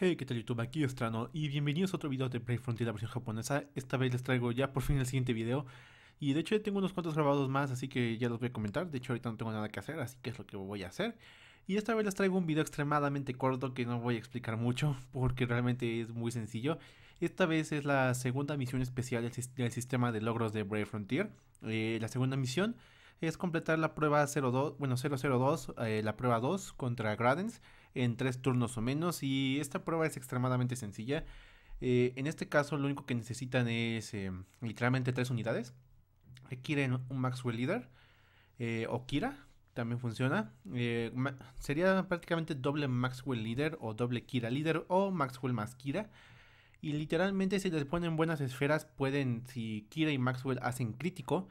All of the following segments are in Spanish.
Hey, ¿qué tal YouTube? Aquí Estrano y bienvenidos a otro video de Brave Frontier la versión japonesa. Esta vez les traigo ya por fin el siguiente video. Y de hecho ya tengo unos cuantos grabados más, así que ya los voy a comentar. De hecho ahorita no tengo nada que hacer, así que es lo que voy a hacer. Y esta vez les traigo un video extremadamente corto que no voy a explicar mucho, porque realmente es muy sencillo. Esta vez es la segunda misión especial del, sistema de logros de Brave Frontier. Eh, la segunda misión es completar la prueba 02, bueno, 002, eh, la prueba 2 contra Gradens en tres turnos o menos y esta prueba es extremadamente sencilla. Eh, en este caso lo único que necesitan es em, literalmente tres unidades. Requieren un Maxwell Leader eh, o Kira, también funciona. Eh, sería prácticamente doble Maxwell Leader o doble Kira Líder o Maxwell más Kira. Y literalmente si les ponen buenas esferas pueden, si Kira y Maxwell hacen crítico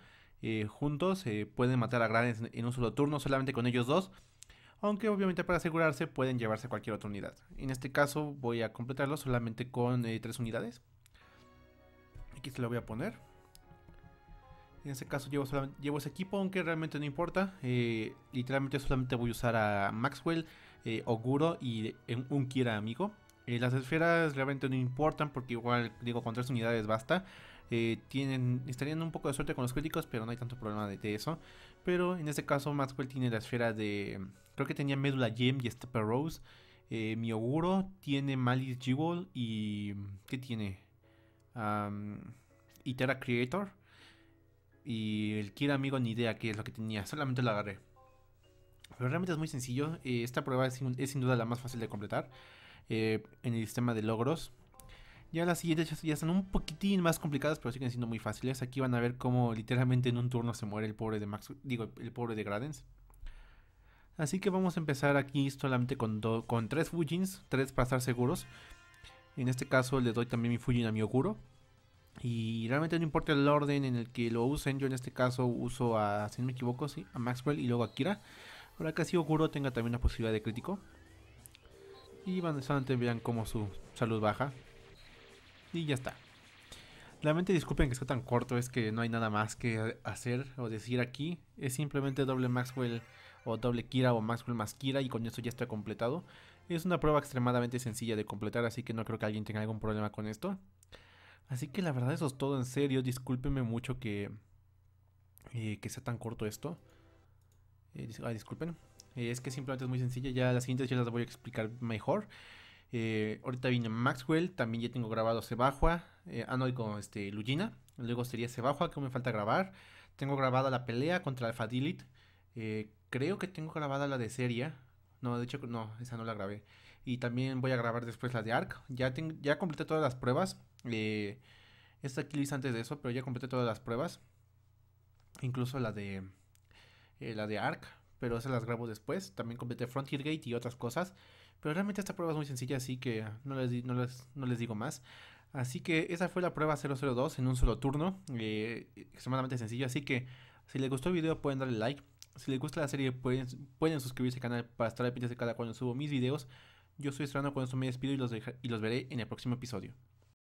juntos, pueden matar a grandes en un solo turno solamente con ellos dos aunque obviamente para asegurarse pueden llevarse cualquier otra unidad. En este caso voy a completarlo solamente con eh, tres unidades. Aquí se lo voy a poner. En este caso llevo, ese equipo, aunque realmente no importa. Eh, literalmente solamente voy a usar a Maxwell, eh, Oguro y un quiera amigo. las esferas realmente no importan porque igual digo con tres unidades basta. tienen, estarían un poco de suerte con los críticos, pero no hay tanto problema de, eso. Pero en este caso, Maxwell tiene la esfera de Creo que tenía Médula Gem y Stepper Rose. Eh, Mioguro tiene Malice Jewel y. ¿Qué tiene? Itera Creator. Y el Kira Amigo ni idea qué es lo que tenía, solamente lo agarré. Pero realmente es muy sencillo. Eh, esta prueba es, sin duda la más fácil de completar eh, en el sistema de logros. Ya las siguientes ya son un poquitín más complicadas, pero siguen siendo muy fáciles. Aquí van a ver cómo literalmente en un turno se muere el pobre de Max. Digo, el pobre de Gradens. Así que vamos a empezar aquí solamente con, con tres Fujins, tres para estar seguros. En este caso le doy también mi Fujin a mi Oguro. Y realmente no importa el orden en el que lo usen, yo en este caso uso a, si no me equivoco, sí, a Maxwell y luego a Kira. Para que así Oguro tenga también la posibilidad de crítico. Y solamente vean cómo su salud baja. Y ya está. Realmente disculpen que sea tan corto, es que no hay nada más que hacer o decir aquí. Es simplemente doble Maxwell o doble Kira o Maxwell más Kira y con eso ya está completado. Es una prueba extremadamente sencilla de completar, así que no creo que alguien tenga algún problema con esto. Así que la verdad eso es todo en serio, discúlpenme mucho que, eh, que sea tan corto esto. Eh, disculpen. Eh, es que simplemente es muy sencilla, ya las siguientes ya las voy a explicar mejor. ahorita viene Maxwell, también ya tengo grabado Sebajua, ah no, y con este, Lugina. Luego sería Sebajua, que me falta grabar. Tengo grabada la pelea contra Alpha Eh, Creo que tengo grabada la de serie. No, de hecho, no, esa no la grabé. Y también voy a grabar después la de Arc. Ya, ya completé todas las pruebas. Eh, esta aquí hice antes de eso, pero ya completé todas las pruebas. Incluso la de, eh, la de Arc. Pero esas las grabo después. También completé Frontier Gate y otras cosas. Pero realmente esta prueba es muy sencilla, así que no les, no les, digo más. Así que esa fue la prueba 002 en un solo turno. Eh, extremadamente sencillo. Así que si les gustó el video pueden darle like si les gusta la serie, pueden, pueden suscribirse al canal para estar al pendiente de cada cuando subo mis videos. Yo soy Estrano, con esto me despido y los, y los veré en el próximo episodio.